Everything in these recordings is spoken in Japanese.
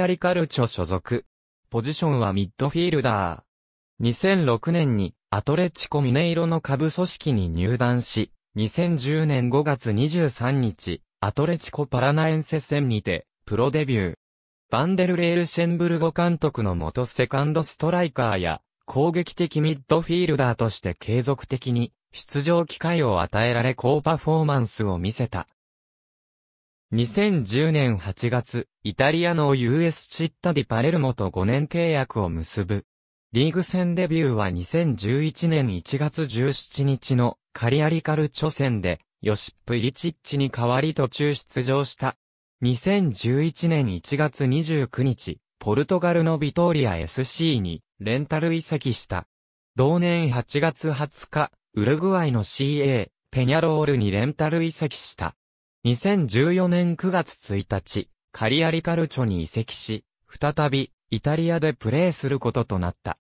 アリカルチョ所属。ポジションはミッドフィールダー。2006年にアトレチコミネイロの下部組織に入団し、2010年5月23日、アトレチコパラナエンセ戦にて、プロデビュー。バンデルレール・シェンブルゴ監督の元セカンドストライカーや、攻撃的ミッドフィールダーとして継続的に出場機会を与えられ高パフォーマンスを見せた。2010年8月、イタリアの US チッタディパレルモと5年契約を結ぶ。リーグ戦デビューは2011年1月17日のカリアリカル初戦で、ヨシップ・イリチッチに代わり途中出場した。2011年1月29日、ポルトガルのビトーリア SC にレンタル移籍した。同年8月20日、ウルグアイの CA、ペニャロールにレンタル移籍した。2014年9月1日、カリアリカルチョに移籍し、再び、イタリアでプレーすることとなった。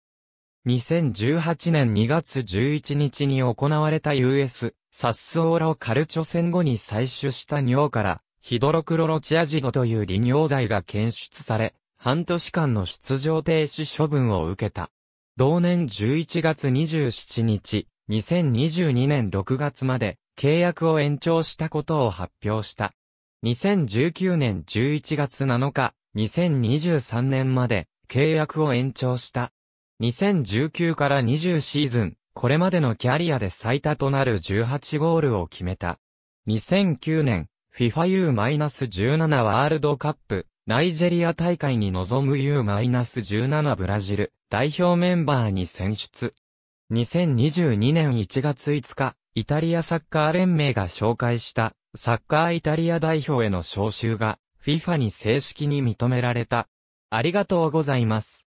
2018年2月11日に行われた US、サッスオーロカルチョ戦後に採取した尿から、ヒドロクロロチアジドという利尿剤が検出され、半年間の出場停止処分を受けた。同年11月27日、2022年6月まで、契約を延長したことを発表した。2019年11月7日、2023年まで契約を延長した。2019から20シーズン、これまでのキャリアで最多となる18ゴールを決めた。2009年、FIFA U-17 ワールドカップ、ナイジェリア大会に臨む U-17 ブラジル代表メンバーに選出。2022年1月5日、イタリアサッカー連盟が紹介したサッカーイタリア代表への招集が FIFA に正式に認められた。ありがとうございます。